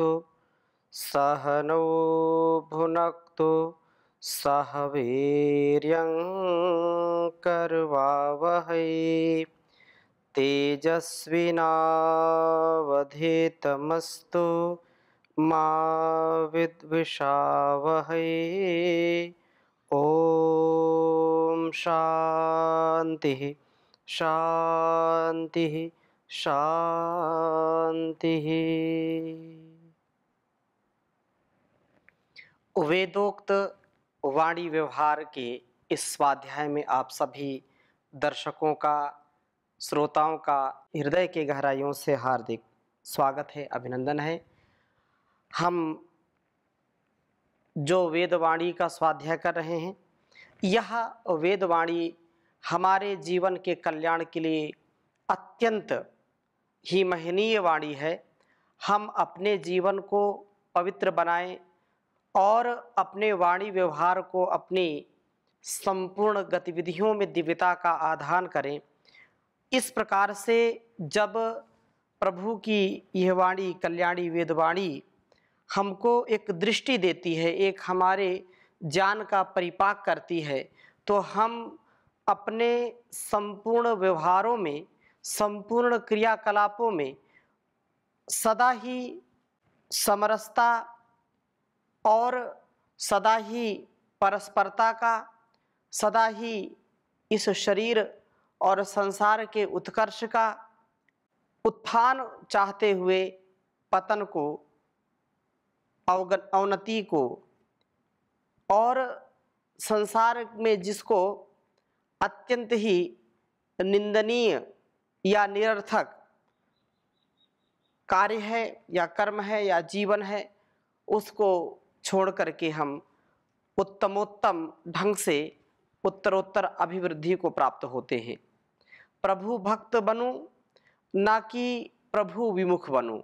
भुनक्तु नो भुन सह कर्वा वह तेजस्वीनावधीतमस्तु मिषा वह ओ शांति शांति शांति वेदोक्त वाणी व्यवहार के इस स्वाध्याय में आप सभी दर्शकों का श्रोताओं का हृदय के गहराइयों से हार्दिक स्वागत है अभिनंदन है हम जो वेदवाणी का स्वाध्याय कर रहे हैं यह वेदवाणी हमारे जीवन के कल्याण के लिए अत्यंत ही महनीय वाणी है हम अपने जीवन को पवित्र बनाएं और अपने वाणी व्यवहार को अपनी संपूर्ण गतिविधियों में दिव्यता का आधान करें इस प्रकार से जब प्रभु की यह वाणी कल्याणी वेदवाणी हमको एक दृष्टि देती है एक हमारे ज्ञान का परिपाक करती है तो हम अपने संपूर्ण व्यवहारों में संपूर्ण क्रियाकलापों में सदा ही समरसता और सदा ही परस्परता का सदा ही इस शरीर और संसार के उत्कर्ष का उत्थान चाहते हुए पतन को अवनति को और संसार में जिसको अत्यंत ही निंदनीय या निरर्थक कार्य है या कर्म है या जीवन है उसको छोड़ करके हम उत्तमोत्तम ढंग से उत्तरोत्तर अभिवृद्धि को प्राप्त होते हैं प्रभु भक्त बनो ना कि प्रभु विमुख बनो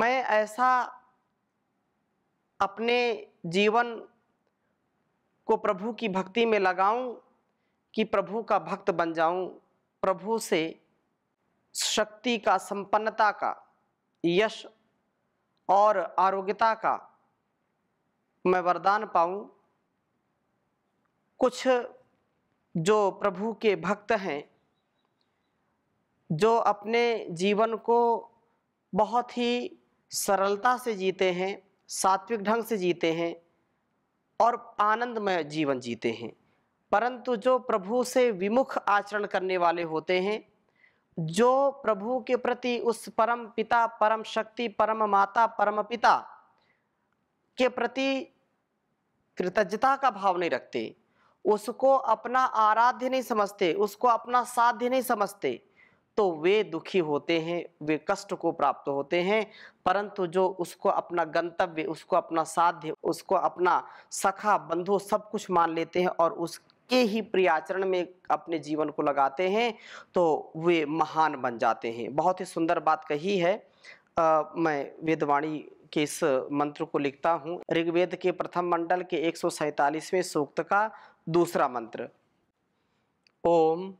मैं ऐसा अपने जीवन को प्रभु की भक्ति में लगाऊं कि प्रभु का भक्त बन जाऊं प्रभु से शक्ति का संपन्नता का यश और आरोग्यता का मैं वरदान पाऊं कुछ जो प्रभु के भक्त हैं जो अपने जीवन को बहुत ही सरलता से जीते हैं सात्विक ढंग से जीते हैं और आनंदमय जीवन जीते हैं परंतु जो प्रभु से विमुख आचरण करने वाले होते हैं जो प्रभु के प्रति उस परम पिता परम शक्ति परम माता परम पिता के प्रति कृतज्ञता का भाव नहीं रखते उसको अपना आराध्य नहीं समझते उसको अपना साध्य नहीं समझते तो वे दुखी होते हैं वे कष्ट को प्राप्त होते हैं परंतु जो उसको अपना गंतव्य उसको अपना साध्य उसको अपना सखा बंधु सब कुछ मान लेते हैं और उस के ही प्रियाचरण में अपने जीवन को लगाते हैं तो वे महान बन जाते हैं बहुत ही सुंदर बात कही है आ, मैं वेदवाणी के इस मंत्र को लिखता हूँ ऋग्वेद के प्रथम मंडल के एक सौ सूक्त का दूसरा मंत्र ओम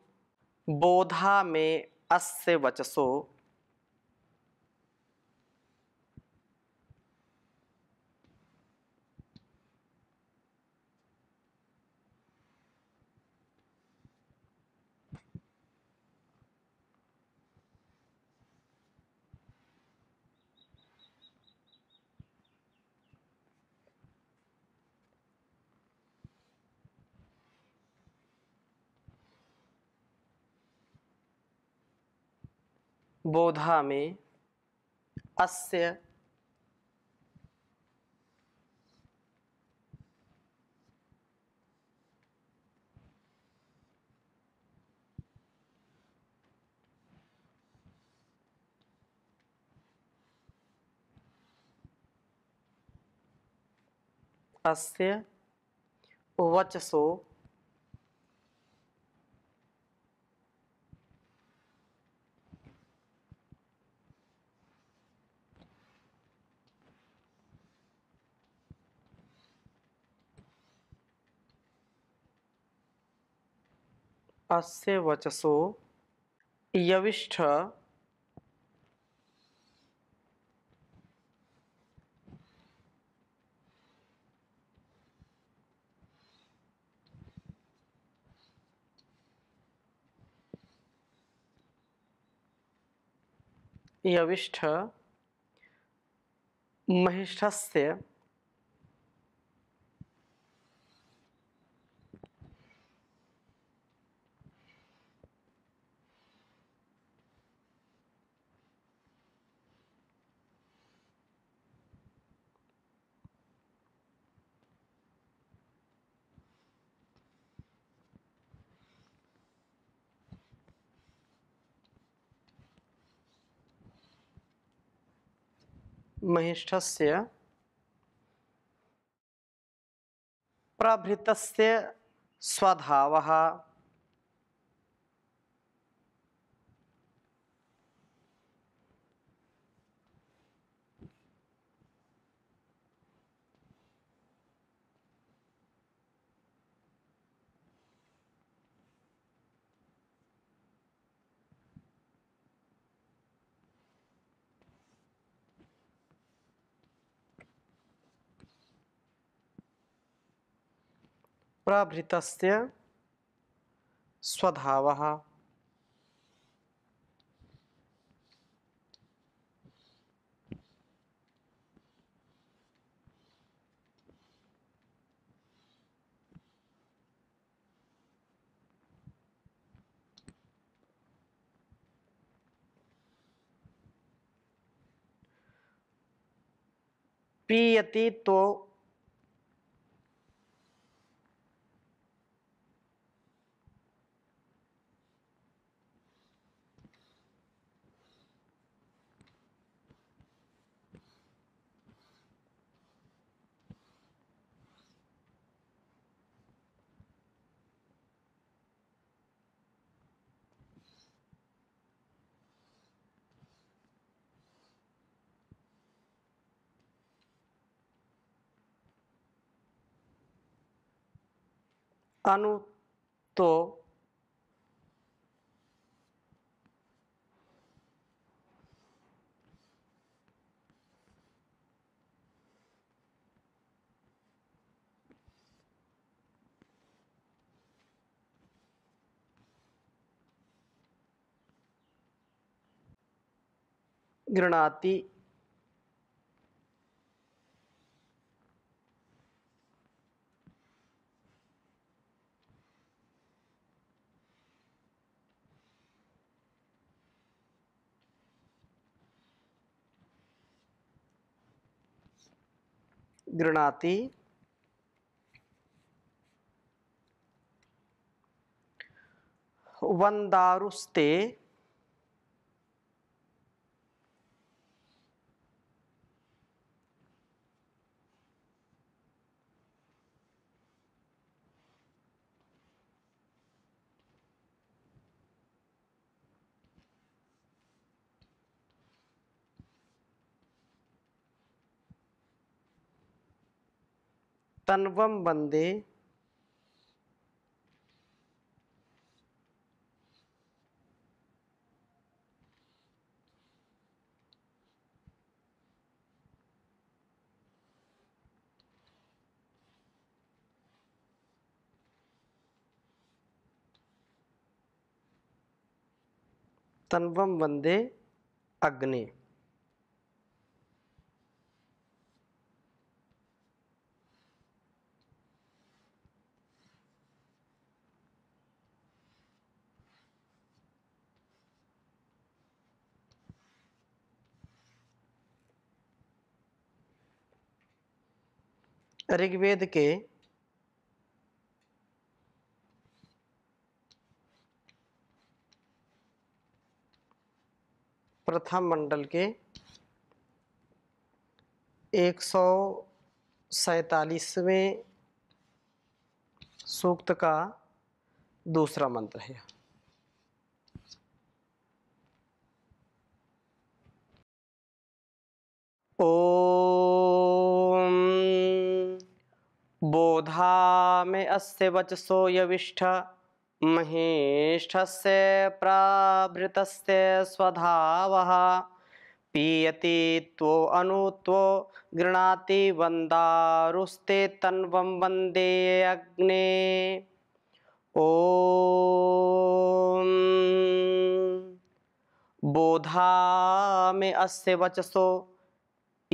बोधा में अस्य वचसो बोधा में अस्य अस्य वचसो अस्य वचसो यविष्ठ यविष्ठ महिष्ठस्य महिष्ठस्य प्रभृतस्य स्वधावः प्रभृत स्वभाव पीयती तो अनु तो गृणाती गृणाति वंदारुस्ते तन्वम वंदे तन्वम वंदे अग्नि ऋग्वेद के प्रथम मंडल के एक सौ सैतालीसवें सूक्त का दूसरा मंत्र है ओम बोधा में अस्य वचसो यविष्ठ महेष्ठस्य प्राभृतस्य स्वधावः पीयति त्वो अनु त्वो गृणाति वन्दारुस्ते तन्वं वन्दे अग्ने ॐ बोधा में अस्य वचसो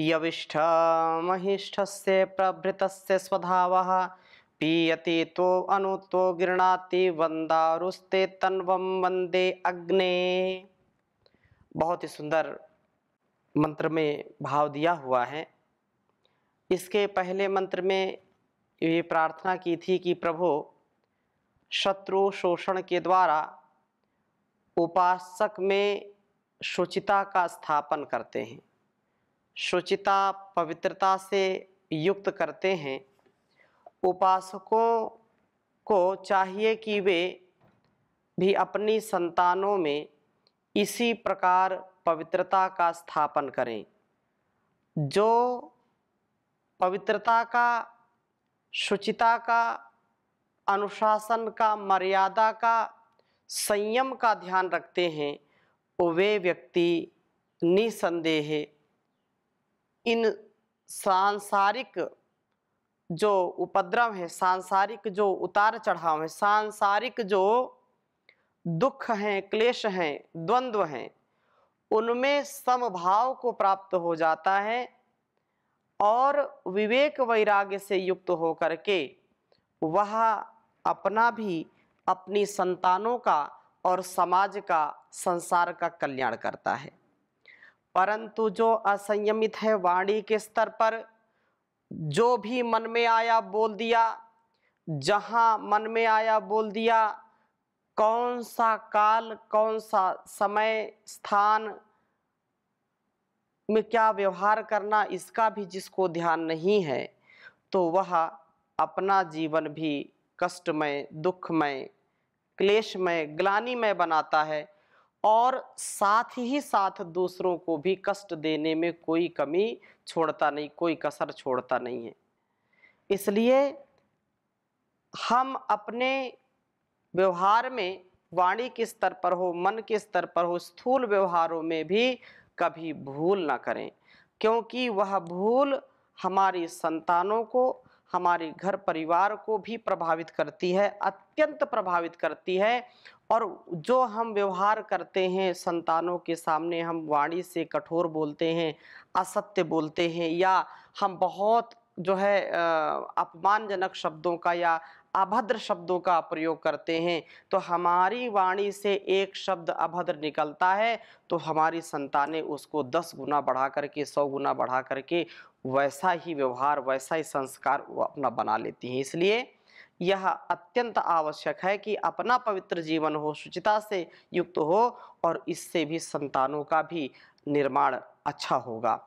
यविष्ठ से प्रभृत स्वधाव पीयति तो अनु तो गृणाति वंदारुस्ते तन्व वंदे अग्ने बहुत ही सुंदर मंत्र में भाव दिया हुआ है इसके पहले मंत्र में ये प्रार्थना की थी कि प्रभो शत्रु शोषण के द्वारा उपासक में शुचिता का स्थापन करते हैं शुचिता पवित्रता से युक्त करते हैं उपासकों को चाहिए कि वे भी अपनी संतानों में इसी प्रकार पवित्रता का स्थापन करें जो पवित्रता का शुचिता का अनुशासन का मर्यादा का संयम का ध्यान रखते हैं वे व्यक्ति निसंदेह इन सांसारिक जो उपद्रव है सांसारिक जो उतार चढ़ाव है सांसारिक जो दुख हैं क्लेश हैं द्वंद्व हैं उनमें समभाव को प्राप्त हो जाता है और विवेक वैराग्य से युक्त हो के वह अपना भी अपनी संतानों का और समाज का संसार का कल्याण करता है परंतु जो असंयमित है वाणी के स्तर पर जो भी मन में आया बोल दिया जहाँ मन में आया बोल दिया कौन सा काल कौन सा समय स्थान में क्या व्यवहार करना इसका भी जिसको ध्यान नहीं है तो वह अपना जीवन भी कष्टमय दुखमय क्लेशमय ग्लानीमय बनाता है और साथ ही साथ दूसरों को भी कष्ट देने में कोई कमी छोड़ता नहीं कोई कसर छोड़ता नहीं है इसलिए हम अपने व्यवहार में वाणी के स्तर पर हो मन के स्तर पर हो स्थूल व्यवहारों में भी कभी भूल ना करें क्योंकि वह भूल हमारी संतानों को हमारे घर परिवार को भी प्रभावित करती है अत्यंत प्रभावित करती है और जो हम व्यवहार करते हैं संतानों के सामने हम वाणी से कठोर बोलते हैं असत्य बोलते हैं या हम बहुत जो है अपमानजनक शब्दों का या अभद्र शब्दों का प्रयोग करते हैं तो हमारी वाणी से एक शब्द अभद्र निकलता है तो हमारी संतानें उसको दस गुना बढ़ा करके सौ गुना बढ़ा करके वैसा ही व्यवहार वैसा ही संस्कार अपना बना लेती हैं इसलिए यह अत्यंत आवश्यक है कि अपना पवित्र जीवन हो शुचिता से युक्त हो और इससे भी संतानों का भी निर्माण अच्छा होगा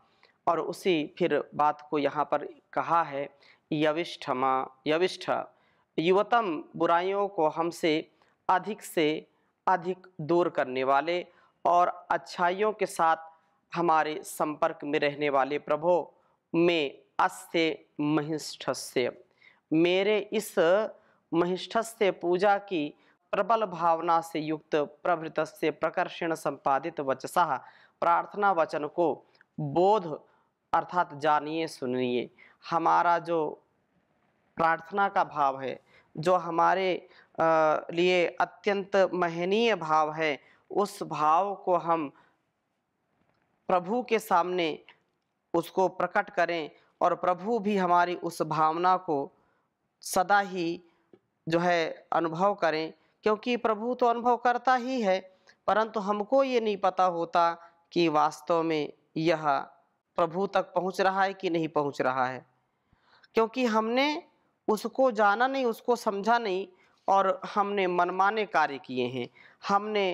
और उसी फिर बात को यहाँ पर कहा है यविष्ठमा यविष्ठ युवतम बुराइयों को हमसे अधिक से अधिक दूर करने वाले और अच्छाइयों के साथ हमारे संपर्क में रहने वाले प्रभो में महिष्ठ महिष्ठस्य मेरे इस महिष्ठस्य से पूजा की प्रबल भावना से युक्त प्रभृत से प्रकर्षण संपादित वचसा प्रार्थना वचन को बोध अर्थात जानिए सुनिए हमारा जो प्रार्थना का भाव है जो हमारे लिए अत्यंत महनीय भाव है उस भाव को हम प्रभु के सामने उसको प्रकट करें और प्रभु भी हमारी उस भावना को सदा ही जो है अनुभव करें क्योंकि प्रभु तो अनुभव करता ही है परंतु हमको ये नहीं पता होता कि वास्तव में यह प्रभु तक पहुंच रहा है कि नहीं पहुंच रहा है क्योंकि हमने उसको जाना नहीं उसको समझा नहीं और हमने मनमाने कार्य किए हैं हमने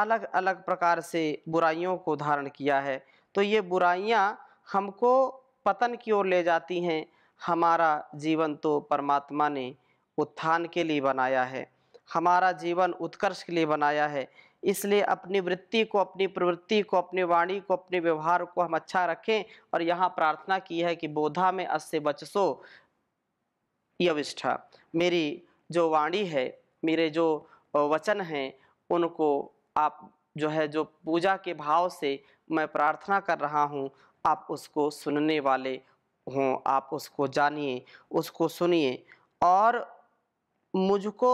अलग अलग प्रकार से बुराइयों को धारण किया है तो ये बुराइयाँ हमको पतन की ओर ले जाती हैं हमारा जीवन तो परमात्मा ने उत्थान के लिए बनाया है हमारा जीवन उत्कर्ष के लिए बनाया है इसलिए अपनी वृत्ति को अपनी प्रवृत्ति को अपनी वाणी को अपने व्यवहार को हम अच्छा रखें और यहाँ प्रार्थना की है कि बोधा में अस्य बचसो यविष्ठा मेरी जो वाणी है मेरे जो वचन हैं उनको आप जो है जो पूजा के भाव से मैं प्रार्थना कर रहा हूँ आप उसको सुनने वाले हूँ आप उसको जानिए उसको सुनिए और मुझको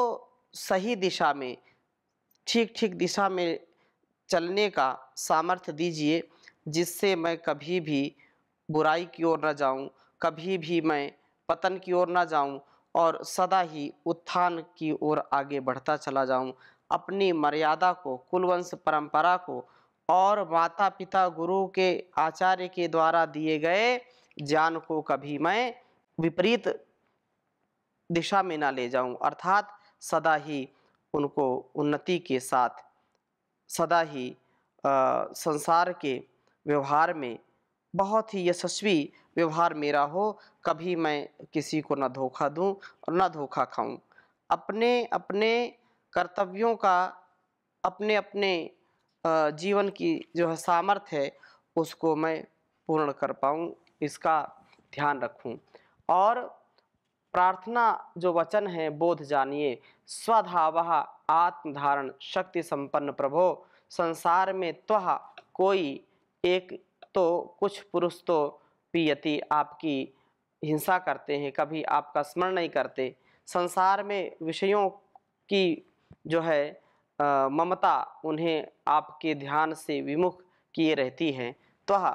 सही दिशा में ठीक ठीक दिशा में चलने का सामर्थ्य दीजिए जिससे मैं कभी भी बुराई की ओर न जाऊं, कभी भी मैं पतन की ओर ना जाऊं और सदा ही उत्थान की ओर आगे बढ़ता चला जाऊं, अपनी मर्यादा को कुलवंश परंपरा को और माता पिता गुरु के आचार्य के द्वारा दिए गए ज्ञान को कभी मैं विपरीत दिशा में ना ले जाऊं अर्थात सदा ही उनको उन्नति के साथ सदा ही आ, संसार के व्यवहार में बहुत ही यशस्वी व्यवहार मेरा हो कभी मैं किसी को ना धोखा दूं और ना धोखा खाऊं अपने अपने कर्तव्यों का अपने अपने जीवन की जो है सामर्थ्य है उसको मैं पूर्ण कर पाऊँ इसका ध्यान रखूं और प्रार्थना जो वचन है बोध जानिए स्वधावा आत्मधारण शक्ति संपन्न प्रभो संसार में त्वह कोई एक तो कुछ पुरुष तो पियती आपकी हिंसा करते हैं कभी आपका स्मरण नहीं करते संसार में विषयों की जो है ममता उन्हें आपके ध्यान से विमुख किए रहती है त्वह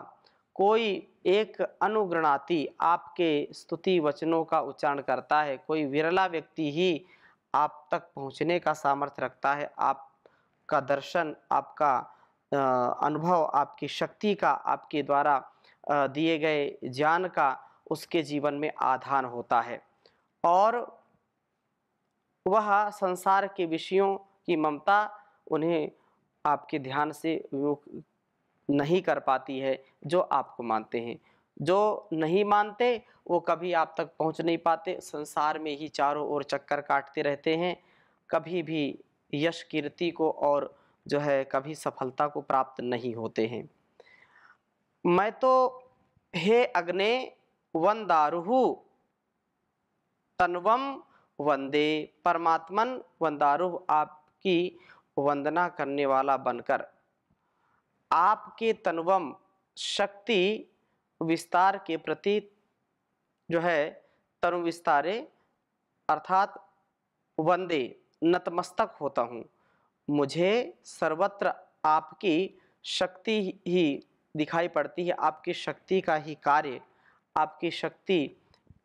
कोई एक अनुग्रणाति आपके स्तुति वचनों का उच्चारण करता है कोई विरला व्यक्ति ही आप तक पहुंचने का सामर्थ्य रखता है आपका दर्शन आपका अनुभव आपकी शक्ति का आपके द्वारा दिए गए ज्ञान का उसके जीवन में आधान होता है और वह संसार के विषयों की ममता उन्हें आपके ध्यान से नहीं कर पाती है जो आपको मानते हैं जो नहीं मानते वो कभी आप तक पहुंच नहीं पाते संसार में ही चारों ओर चक्कर काटते रहते हैं कभी भी यश कीर्ति को और जो है कभी सफलता को प्राप्त नहीं होते हैं मैं तो हे अग्ने वन दारुहु तनवम वंदे परमात्मन वंदारुह आपकी वंदना करने वाला बनकर आपके तनुवम शक्ति विस्तार के प्रति जो है तनु विस्तारे अर्थात वंदे नतमस्तक होता हूँ मुझे सर्वत्र आपकी शक्ति ही दिखाई पड़ती है आपकी शक्ति का ही कार्य आपकी शक्ति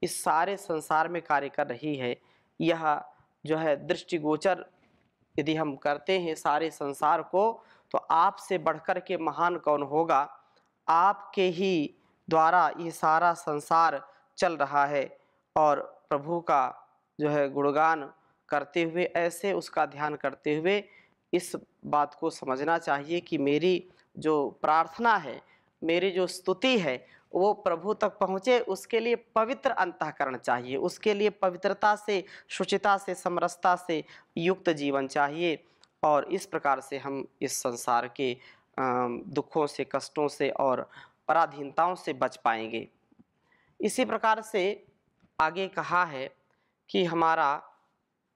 इस सारे संसार में कार्य कर रही है यह जो है दृष्टिगोचर यदि हम करते हैं सारे संसार को तो आपसे बढ़कर के महान कौन होगा आपके ही द्वारा ये सारा संसार चल रहा है और प्रभु का जो है गुणगान करते हुए ऐसे उसका ध्यान करते हुए इस बात को समझना चाहिए कि मेरी जो प्रार्थना है मेरी जो स्तुति है वो प्रभु तक पहुँचे उसके लिए पवित्र अंतकरण चाहिए उसके लिए पवित्रता से शुचिता से समरसता से युक्त जीवन चाहिए और इस प्रकार से हम इस संसार के दुखों से कष्टों से और पराधीनताओं से बच पाएंगे इसी प्रकार से आगे कहा है कि हमारा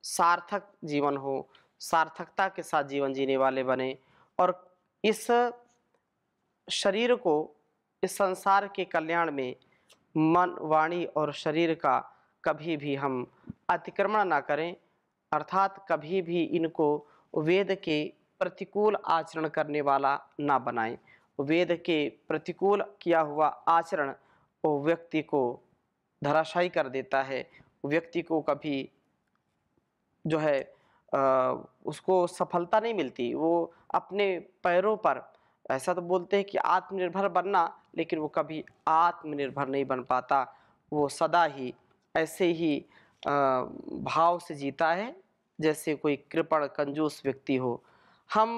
सार्थक जीवन हो सार्थकता के साथ जीवन जीने वाले बने और इस शरीर को इस संसार के कल्याण में मन वाणी और शरीर का कभी भी हम अतिक्रमण ना करें अर्थात कभी भी इनको वेद के प्रतिकूल आचरण करने वाला ना बनाएं वेद के प्रतिकूल किया हुआ आचरण वो व्यक्ति को धराशायी कर देता है व्यक्ति को कभी जो है आ, उसको सफलता नहीं मिलती वो अपने पैरों पर ऐसा तो बोलते हैं कि आत्मनिर्भर बनना लेकिन वो कभी आत्मनिर्भर नहीं बन पाता वो सदा ही ऐसे ही भाव से जीता है जैसे कोई कृपण कंजूस व्यक्ति हो हम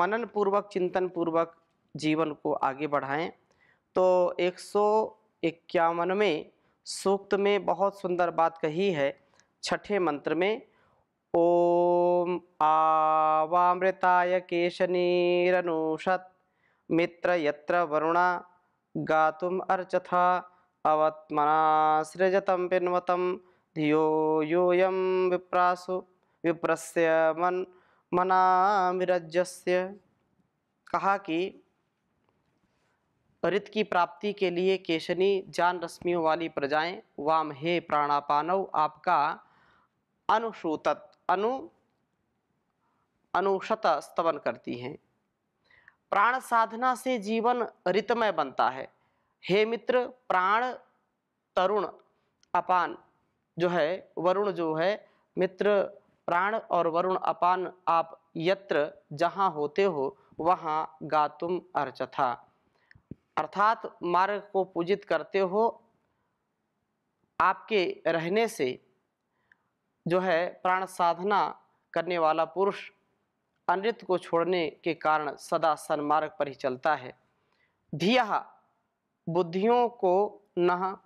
मनन पूर्वक चिंतन पूर्वक जीवन को आगे बढ़ाएं तो एक सौ इक्यावन में सूक्त में बहुत सुंदर बात कही है छठे मंत्र में ओम आवामृताय केशनीरनुषत मित्र यत्र वरुणा गातुम अर्चथा अवत्मना सृजतं पिन्वतं धियो योऽयं विप्रासु विप्रस्य मन मनामिरजस्य कहा कि ऋत की प्राप्ति के लिए केशनी जान रश्मियों वाली प्रजाएं वाम हे प्राणापानव आपका अनुसूतत अनु अनुशत स्तवन करती हैं प्राण साधना से जीवन रितमय बनता है हे मित्र प्राण तरुण अपान जो है वरुण जो है मित्र प्राण और वरुण अपान आप यत्र जहाँ होते हो वहाँ गातुम अर्चथा अर्थात मार्ग को पूजित करते हो आपके रहने से जो है प्राण साधना करने वाला पुरुष अनृत को छोड़ने के कारण सदा सन्मार्ग पर ही चलता है धिया बुद्धियों को न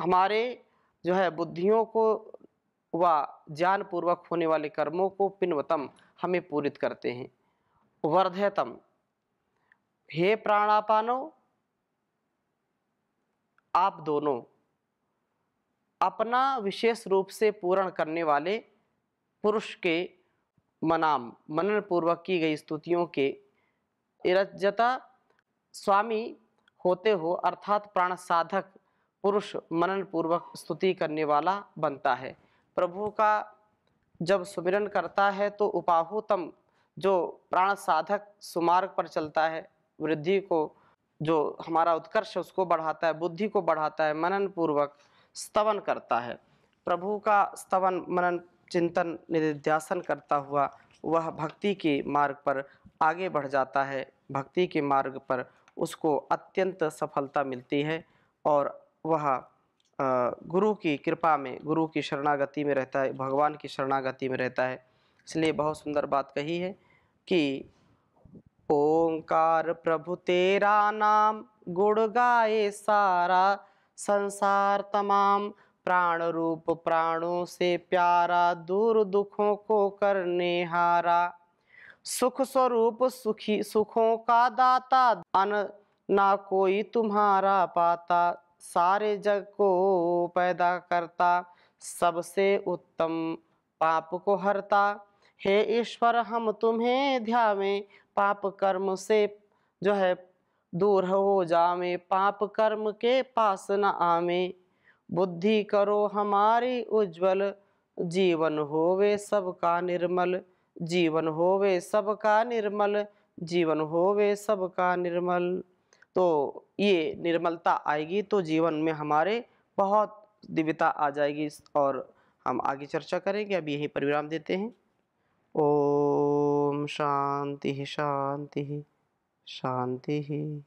हमारे जो है बुद्धियों को व ज्ञानपूर्वक होने वाले कर्मों को पिनवतम हमें पूरित करते हैं वर्धतम हे प्राणापानो आप दोनों अपना विशेष रूप से पूर्ण करने वाले पुरुष के मनाम मनन पूर्वक की गई स्तुतियों के इरजता स्वामी होते हो अर्थात प्राण साधक पुरुष मनन पूर्वक स्तुति करने वाला बनता है प्रभु का जब सुमिरन करता है तो उपाहुतम जो प्राण साधक सुमार्ग पर चलता है वृद्धि को जो हमारा उत्कर्ष उसको बढ़ाता है बुद्धि को बढ़ाता है मनन पूर्वक स्तवन करता है प्रभु का स्तवन मनन चिंतन निध्यासन करता हुआ वह भक्ति के मार्ग पर आगे बढ़ जाता है भक्ति के मार्ग पर उसको अत्यंत सफलता मिलती है और वह गुरु की कृपा में गुरु की शरणागति में रहता है भगवान की शरणागति में रहता है इसलिए बहुत सुंदर बात कही है कि ओंकार प्रभु तेरा नाम गुड़ गाए सारा संसार तमाम प्राण रूप प्राणों से प्यारा दूर दुखों को करने हारा सुख स्वरूप सुखी सुखों का दाता अन ना कोई तुम्हारा पाता सारे जग को पैदा करता सबसे उत्तम पाप को हरता हे ईश्वर हम तुम्हें ध्यावे पाप कर्म से जो है दूर हो जावे पाप कर्म के पास न आवे बुद्धि करो हमारी उज्जवल जीवन होवे सबका निर्मल जीवन होवे सबका निर्मल जीवन होवे सबका निर्मल तो ये निर्मलता आएगी तो जीवन में हमारे बहुत दिव्यता आ जाएगी और हम आगे चर्चा करेंगे अभी यहीं पर विराम देते हैं ओम शांति शांति शांति